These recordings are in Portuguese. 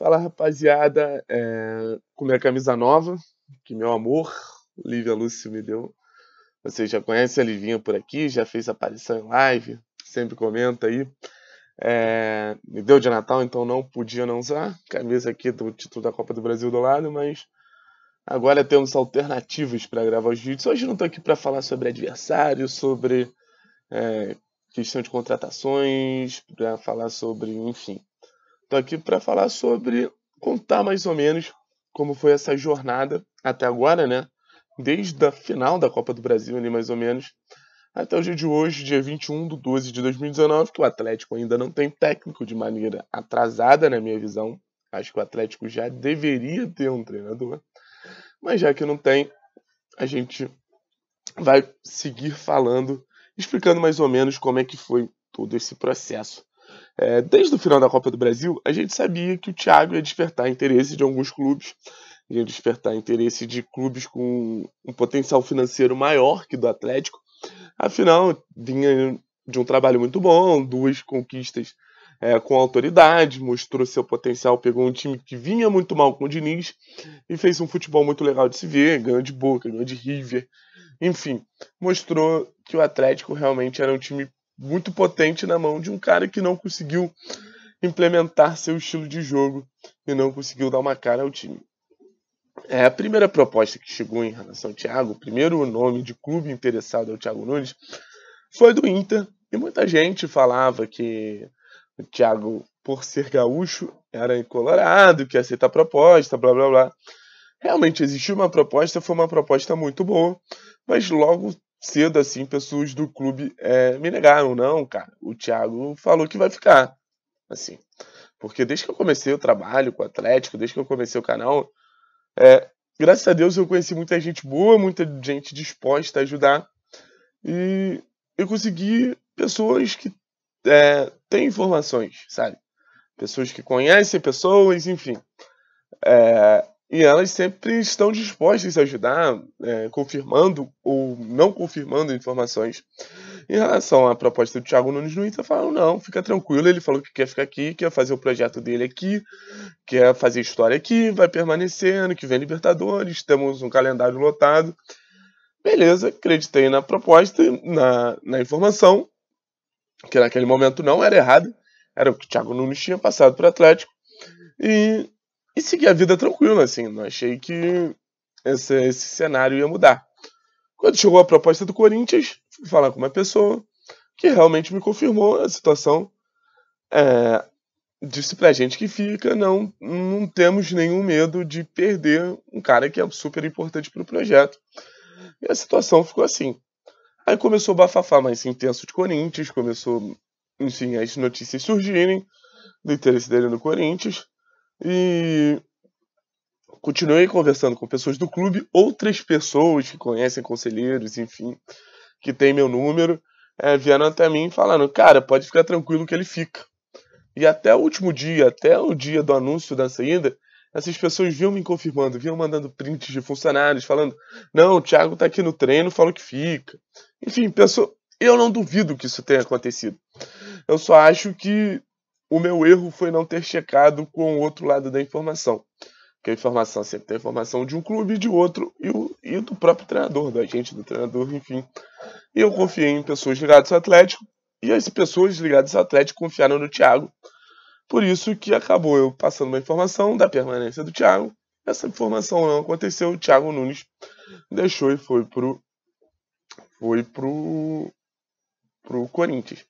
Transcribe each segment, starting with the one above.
Fala rapaziada, é... com minha camisa nova, que meu amor, Lívia Lúcio me deu. Vocês já conhecem a Livinha por aqui, já fez aparição em live, sempre comenta aí. É... Me deu de Natal, então não podia não usar. Camisa aqui do título da Copa do Brasil do lado, mas agora temos alternativas para gravar os vídeos. Hoje não estou aqui para falar sobre adversário, sobre é, questão de contratações, para falar sobre, enfim, Estou aqui para falar sobre contar mais ou menos como foi essa jornada até agora, né? Desde a final da Copa do Brasil, ali mais ou menos, até o dia de hoje, dia 21 de 12 de 2019, que o Atlético ainda não tem técnico de maneira atrasada, na minha visão. Acho que o Atlético já deveria ter um treinador. Mas já que não tem, a gente vai seguir falando, explicando mais ou menos como é que foi todo esse processo. É, desde o final da Copa do Brasil, a gente sabia que o Thiago ia despertar interesse de alguns clubes, ia despertar interesse de clubes com um potencial financeiro maior que do Atlético. Afinal, vinha de um trabalho muito bom, duas conquistas é, com autoridade, mostrou seu potencial, pegou um time que vinha muito mal com o Diniz e fez um futebol muito legal de se ver, ganhou de Boca, ganhou de River, enfim, mostrou que o Atlético realmente era um time muito potente na mão de um cara que não conseguiu implementar seu estilo de jogo e não conseguiu dar uma cara ao time. É, a primeira proposta que chegou em relação ao Thiago, o primeiro nome de clube interessado ao é Thiago Nunes, foi do Inter. E muita gente falava que o Thiago, por ser gaúcho, era em Colorado, que ia aceitar a proposta, blá blá blá. Realmente existiu uma proposta, foi uma proposta muito boa, mas logo cedo assim, pessoas do clube é, me negaram, não, cara. O Thiago falou que vai ficar. Assim. Porque desde que eu comecei o trabalho com o Atlético, desde que eu comecei o canal, é, graças a Deus eu conheci muita gente boa, muita gente disposta a ajudar. E eu consegui pessoas que é, têm informações, sabe? Pessoas que conhecem pessoas, enfim. É, e elas sempre estão dispostas a ajudar, é, confirmando ou não confirmando informações. Em relação à proposta do Thiago Nunes no Inter, falaram, não, fica tranquilo, ele falou que quer ficar aqui, quer fazer o projeto dele aqui, quer fazer história aqui, vai permanecendo, que vem é Libertadores, temos um calendário lotado. Beleza, acreditei na proposta, na, na informação, que naquele momento não era errada, era o que o Thiago Nunes tinha passado para o Atlético, e e segui a vida tranquila, assim. Não achei que esse, esse cenário ia mudar. Quando chegou a proposta do Corinthians, fui falar com uma pessoa que realmente me confirmou a situação. É, disse pra gente que fica, não, não temos nenhum medo de perder um cara que é super importante pro projeto. E a situação ficou assim. Aí começou o bafafá mais intenso de Corinthians, começou, enfim, as notícias surgirem do interesse dele no Corinthians. E continuei conversando com pessoas do clube, outras pessoas que conhecem conselheiros, enfim, que tem meu número, é, vieram até mim falando, cara, pode ficar tranquilo que ele fica. E até o último dia, até o dia do anúncio da saída, essas pessoas vinham me confirmando, vinham mandando prints de funcionários, falando, não, o Thiago tá aqui no treino, falou que fica. Enfim, pessoa, eu não duvido que isso tenha acontecido. Eu só acho que o meu erro foi não ter checado com o outro lado da informação. Porque a informação sempre tem a informação de um clube, de outro e, o, e do próprio treinador, da gente, do treinador, enfim. E eu confiei em pessoas ligadas ao Atlético e as pessoas ligadas ao Atlético confiaram no Thiago. Por isso que acabou eu passando uma informação da permanência do Thiago. Essa informação não aconteceu, o Thiago Nunes deixou e foi pro foi pro pro Corinthians.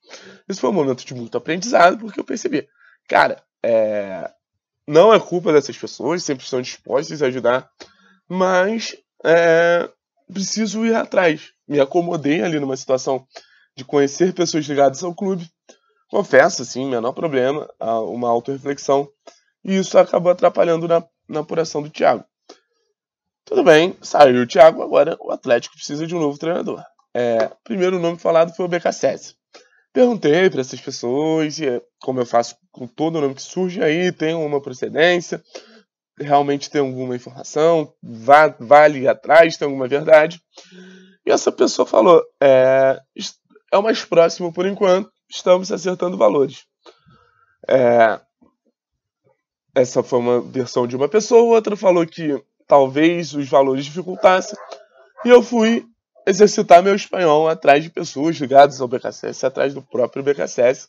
Isso foi um momento de muito aprendizado, porque eu percebi, cara, é, não é culpa dessas pessoas, sempre estão dispostas a ajudar, mas é, preciso ir atrás. Me acomodei ali numa situação de conhecer pessoas ligadas ao clube. Confesso, assim, menor problema, uma autorreflexão. E isso acabou atrapalhando na, na apuração do Thiago. Tudo bem, saiu o Thiago, agora o Atlético precisa de um novo treinador é, o primeiro nome falado foi o BKSS. Perguntei para essas pessoas, e é, como eu faço com todo nome que surge aí, tem uma procedência, realmente tem alguma informação, vá, vale atrás, tem alguma verdade. E essa pessoa falou: é, é o mais próximo por enquanto, estamos acertando valores. É, essa foi uma versão de uma pessoa, outra falou que talvez os valores dificultassem. E eu fui exercitar meu espanhol atrás de pessoas ligadas ao BKSS, atrás do próprio BKSS.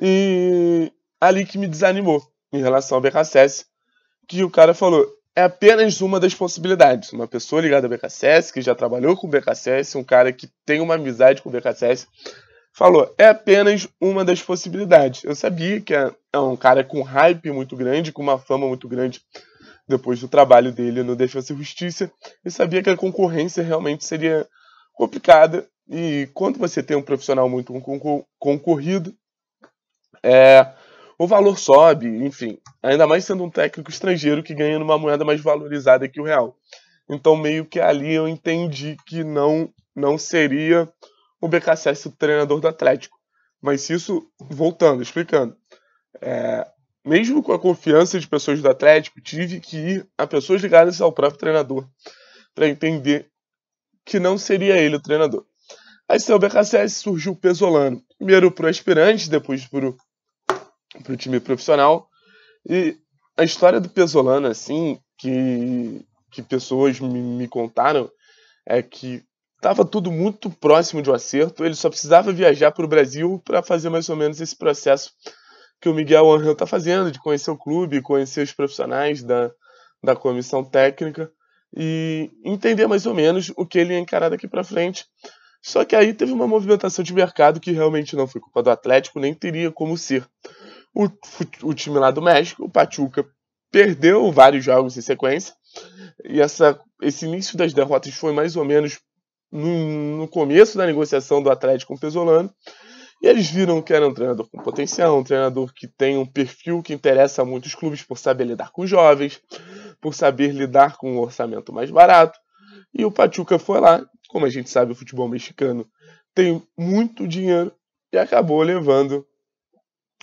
E ali que me desanimou em relação ao BKSS, que o cara falou, é apenas uma das possibilidades. Uma pessoa ligada ao BKSS, que já trabalhou com o BKSS, um cara que tem uma amizade com o BKSS, falou, é apenas uma das possibilidades. Eu sabia que é, é um cara com hype muito grande, com uma fama muito grande depois do trabalho dele no Defesa e Justiça e sabia que a concorrência realmente seria complicada. E quando você tem um profissional muito concorrido, é, o valor sobe, enfim, ainda mais sendo um técnico estrangeiro que ganha numa moeda mais valorizada que o real. Então, meio que ali eu entendi que não, não seria o BKSS o treinador do Atlético. Mas isso, voltando, explicando. É, mesmo com a confiança de pessoas do Atlético, tive que ir a pessoas ligadas ao próprio treinador para entender que não seria ele o treinador. Aí o BKSS surgiu o Pesolano, primeiro para o aspirante, depois para o time profissional. E a história do Pesolano, assim, que, que pessoas me, me contaram, é que estava tudo muito próximo de um acerto, ele só precisava viajar para o Brasil para fazer mais ou menos esse processo que o Miguel Angel está fazendo, de conhecer o clube, conhecer os profissionais da, da comissão técnica e entender mais ou menos o que ele ia encarar daqui para frente. Só que aí teve uma movimentação de mercado que realmente não foi culpa do Atlético, nem teria como ser. O, o time lá do México, o Pachuca, perdeu vários jogos em sequência. E essa, esse início das derrotas foi mais ou menos no, no começo da negociação do Atlético com o Pesolano. E eles viram que era um treinador com potencial, um treinador que tem um perfil que interessa a muitos clubes por saber lidar com jovens, por saber lidar com um orçamento mais barato. E o Pachuca foi lá, como a gente sabe, o futebol mexicano tem muito dinheiro e acabou levando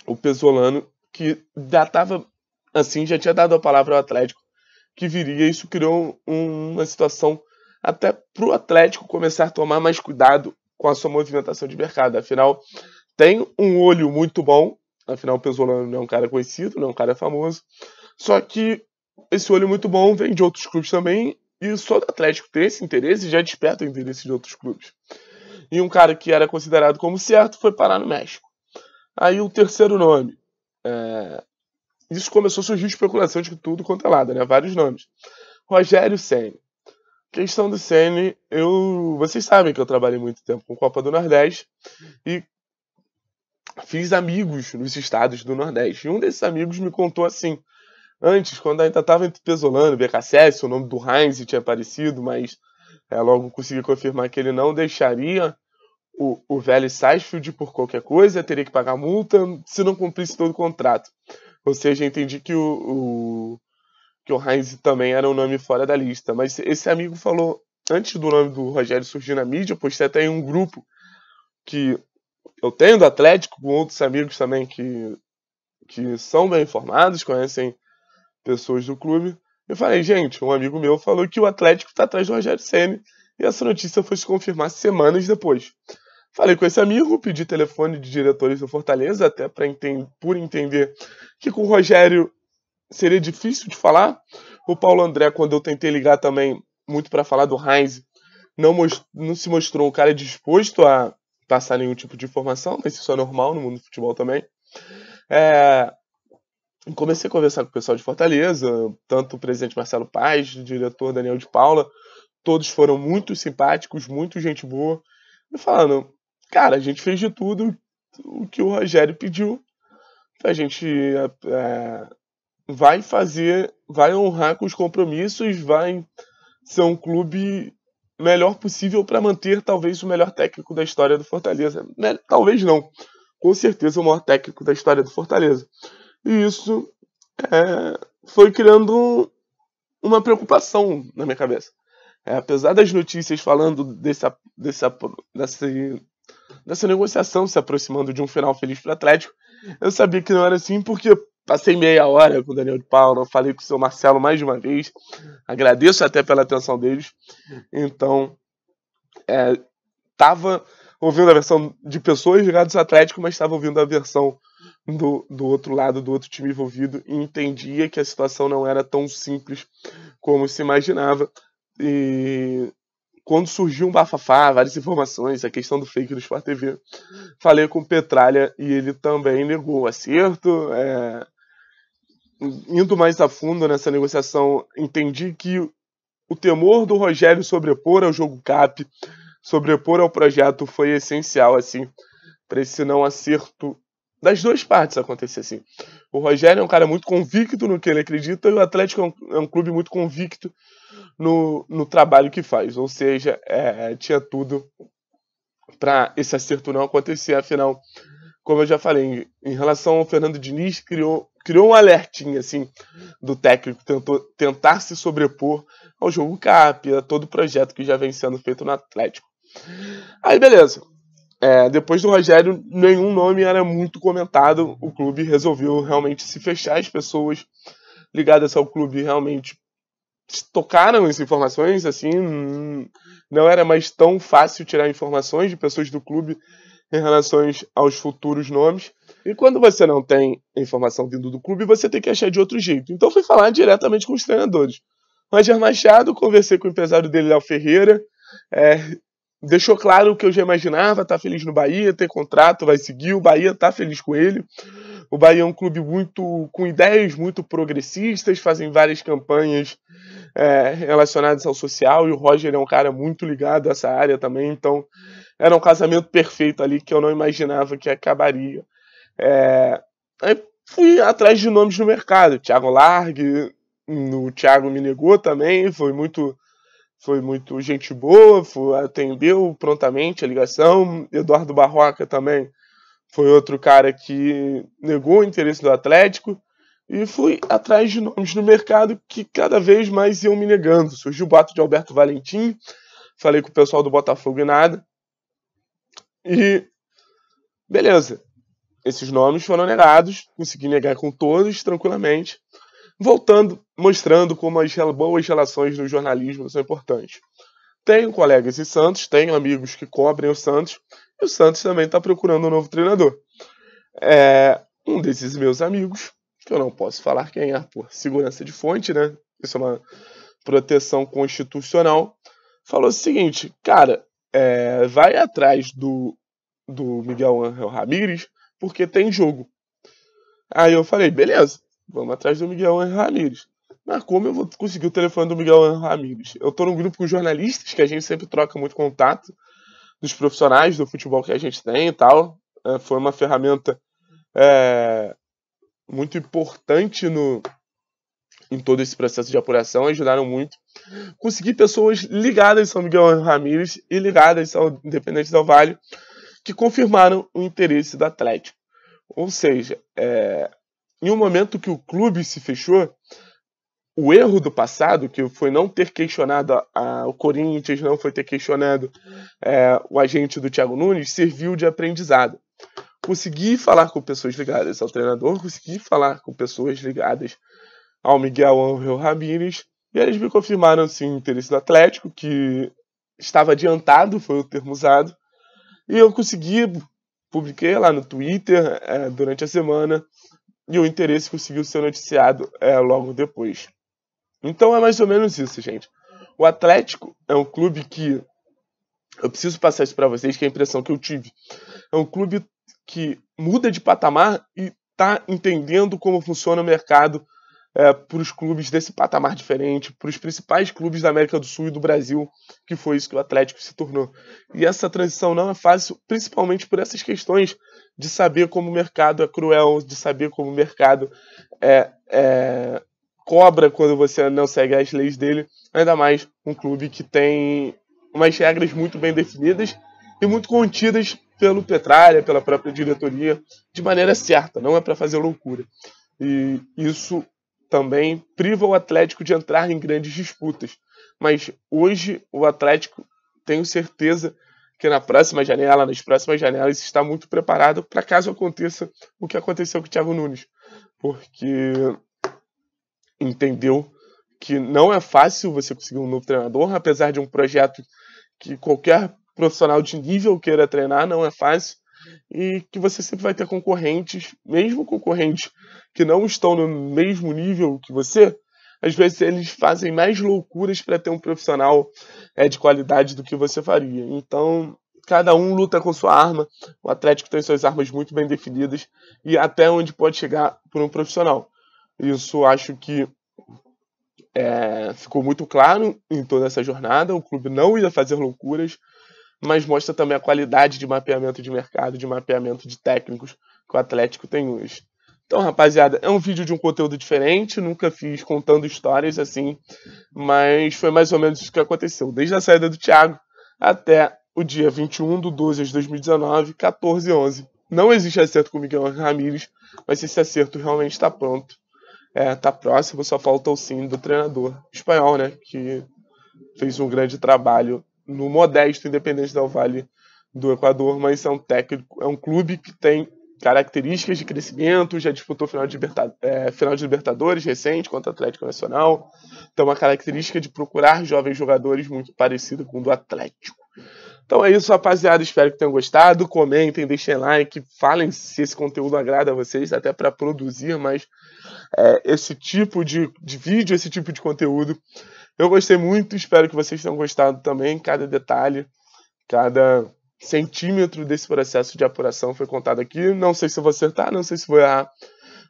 o Pesolano, que já estava assim, já tinha dado a palavra ao Atlético que viria. Isso criou um, uma situação até para o Atlético começar a tomar mais cuidado com a sua movimentação de mercado. Afinal, tem um olho muito bom, afinal o Pesolano não é um cara conhecido, não é um cara famoso, só que esse olho muito bom vem de outros clubes também, e só do Atlético ter esse interesse já desperta o interesse de outros clubes. E um cara que era considerado como certo foi parar no México. Aí o terceiro nome. É... Isso começou a surgir especulação de tudo quanto é lado, né? Vários nomes. Rogério Senna. Questão do Sene, eu, vocês sabem que eu trabalhei muito tempo com Copa do Nordeste e fiz amigos nos estados do Nordeste. E um desses amigos me contou assim, antes, quando ainda estava entre Pesolano, BKSS, o nome do Heinz tinha aparecido, mas é, logo consegui confirmar que ele não deixaria o, o velho Sarsfield por qualquer coisa, teria que pagar multa se não cumprisse todo o contrato. Ou seja, entendi que o, que o Heinz também era um nome fora da lista. Mas esse amigo falou, antes do nome do Rogério surgir na mídia, eu postei até em um grupo que eu tenho do Atlético, com outros amigos também que, que são bem informados, conhecem pessoas do clube. Eu falei, gente, um amigo meu falou que o Atlético está atrás do Rogério Senna, e essa notícia foi se confirmar semanas depois. Falei com esse amigo, pedi telefone de diretores do Fortaleza, até para por entender que com o Rogério seria difícil de falar. O Paulo André, quando eu tentei ligar também muito para falar do Heinz, não, não se mostrou um cara disposto a passar nenhum tipo de informação, mas isso é normal no mundo do futebol também. É... Comecei a conversar com o pessoal de Fortaleza, tanto o presidente Marcelo Paz, o diretor Daniel de Paula, todos foram muito simpáticos, muito gente boa, me falando, cara, a gente fez de tudo o que o Rogério pediu, para a gente é, vai fazer, vai honrar com os compromissos, vai ser um clube melhor possível para manter talvez o melhor técnico da história do Fortaleza. Né, talvez não, com certeza o maior técnico da história do Fortaleza. E isso é, foi criando uma preocupação na minha cabeça. É, apesar das notícias falando dessa, dessa, dessa, dessa negociação se aproximando de um final feliz para o Atlético, eu sabia que não era assim porque Passei meia hora com o Daniel de Paula, falei com o seu Marcelo mais de uma vez. Agradeço até pela atenção deles. Então, é, tava ouvindo a versão de pessoas ligadas ao Atlético, mas estava ouvindo a versão do, do outro lado, do outro time envolvido, e entendia que a situação não era tão simples como se imaginava. E quando surgiu um bafafá, várias informações, a questão do fake do Sport TV, falei com o Petralha e ele também negou o acerto, é, indo mais a fundo nessa negociação, entendi que o temor do Rogério sobrepor ao jogo CAP, sobrepor ao projeto, foi essencial, assim, para esse não acerto das duas partes acontecer assim. O Rogério é um cara muito convicto no que ele acredita e o Atlético é um, é um clube muito convicto no, no trabalho que faz. Ou seja, é, é tinha tudo para esse acerto não acontecer. Afinal, como eu já falei, em, em relação ao Fernando Diniz, criou criou um alertinho assim do técnico tentou tentar se sobrepor ao jogo CAP, a todo o projeto que já vem sendo feito no Atlético. Aí beleza. É, depois do Rogério, nenhum nome era muito comentado. O clube resolveu realmente se fechar. As pessoas ligadas ao clube realmente tocaram as informações. Assim, não era mais tão fácil tirar informações de pessoas do clube em relação aos futuros nomes. E quando você não tem informação vindo do clube, você tem que achar de outro jeito. Então fui falar diretamente com os treinadores. Roger Machado, conversei com o empresário dele, Léo Ferreira, é, deixou claro o que eu já imaginava, tá feliz no Bahia, tem contrato, vai seguir, o Bahia tá feliz com ele. O Bahia é um clube muito com ideias muito progressistas, fazem várias campanhas é, relacionadas ao social, e o Roger é um cara muito ligado a essa área também, então era um casamento perfeito ali que eu não imaginava que acabaria é, aí fui atrás de nomes no mercado. Thiago Largue, o Thiago me negou também, foi muito foi muito gente boa, foi, atendeu prontamente a ligação. Eduardo Barroca também foi outro cara que negou o interesse do Atlético. E fui atrás de nomes no mercado que cada vez mais iam me negando. Surgiu o bato de Alberto Valentim, falei com o pessoal do Botafogo e nada. E beleza. Esses nomes foram negados, consegui negar com todos tranquilamente, voltando, mostrando como as boas relações no jornalismo são importantes. Tenho colegas em Santos, tenho amigos que cobrem o Santos, e o Santos também está procurando um novo treinador. É, um desses meus amigos, que eu não posso falar quem é por segurança de fonte, né? Isso é uma proteção constitucional, falou o seguinte, cara, é, vai atrás do, do Miguel Angel Ramírez, porque tem jogo. Aí eu falei, beleza, vamos atrás do Miguel Ramírez. Mas como eu vou conseguir o telefone do Miguel Ramírez? Eu tô num grupo com jornalistas, que a gente sempre troca muito contato, dos profissionais do futebol que a gente tem e tal. É, foi uma ferramenta é, muito importante no, em todo esse processo de apuração, ajudaram muito. Consegui pessoas ligadas ao Miguel Ramírez e ligadas ao Independente do Vale que confirmaram o interesse do Atlético. Ou seja, é, em um momento que o clube se fechou, o erro do passado, que foi não ter questionado a, a, o Corinthians, não foi ter questionado é, o agente do Thiago Nunes, serviu de aprendizado. Consegui falar com pessoas ligadas ao treinador, consegui falar com pessoas ligadas ao Miguel Angel Ramírez, e eles me confirmaram sim, o interesse do Atlético, que estava adiantado, foi o termo usado, e eu consegui, publiquei lá no Twitter é, durante a semana e o interesse conseguiu ser noticiado é, logo depois. Então é mais ou menos isso, gente. O Atlético é um clube que. Eu preciso passar isso para vocês, que é a impressão que eu tive. É um clube que muda de patamar e está entendendo como funciona o mercado é, para os clubes desse patamar diferente, para os principais clubes da América do Sul e do Brasil, que foi isso que o Atlético se tornou. E essa transição não é fácil, principalmente por essas questões de saber como o mercado é cruel, de saber como o mercado é, é, cobra quando você não segue as leis dele, ainda mais um clube que tem umas regras muito bem definidas e muito contidas pelo Petralha, pela própria diretoria, de maneira certa, não é para fazer loucura. E isso também priva o Atlético de entrar em grandes disputas. Mas hoje o Atlético, tenho certeza que na próxima janela, nas próximas janelas, está muito preparado para caso aconteça o que aconteceu com o Thiago Nunes. Porque entendeu que não é fácil você conseguir um novo treinador, apesar de um projeto que qualquer profissional de nível queira treinar, não é fácil e que você sempre vai ter concorrentes, mesmo concorrentes que não estão no mesmo nível que você, às vezes eles fazem mais loucuras para ter um profissional é, de qualidade do que você faria. Então, cada um luta com sua arma. O Atlético tem suas armas muito bem definidas e até onde pode chegar por um profissional. Isso acho que é, ficou muito claro em toda essa jornada. O clube não ia fazer loucuras mas mostra também a qualidade de mapeamento de mercado, de mapeamento de técnicos que o Atlético tem hoje. Então, rapaziada, é um vídeo de um conteúdo diferente, nunca fiz contando histórias assim, mas foi mais ou menos isso que aconteceu. Desde a saída do Thiago até o dia 21 de 12 de 2019, 14 e 11. Não existe acerto com o Miguel Ramírez, mas esse acerto realmente está pronto. Está é, próximo, só falta o sim do treinador espanhol, né? Que fez um grande trabalho no modesto Independente Del Vale do Equador, mas é um técnico, é um clube que tem características de crescimento, já disputou final de, liberta, é, final de Libertadores recente contra o Atlético Nacional, então uma característica de procurar jovens jogadores muito parecida com o do Atlético. Então é isso, rapaziada. Espero que tenham gostado. Comentem, deixem like, falem se esse conteúdo agrada a vocês, até para produzir mais é, esse tipo de, de vídeo, esse tipo de conteúdo. Eu gostei muito, espero que vocês tenham gostado também. Cada detalhe, cada centímetro desse processo de apuração foi contado aqui. Não sei se eu vou acertar, não sei se vou errar,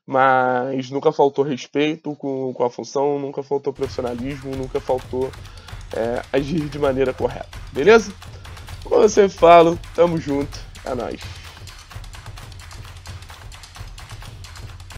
mas nunca faltou respeito com, com a função, nunca faltou profissionalismo, nunca faltou é, agir de maneira correta. Beleza? Como eu sempre falo, tamo junto, é nóis.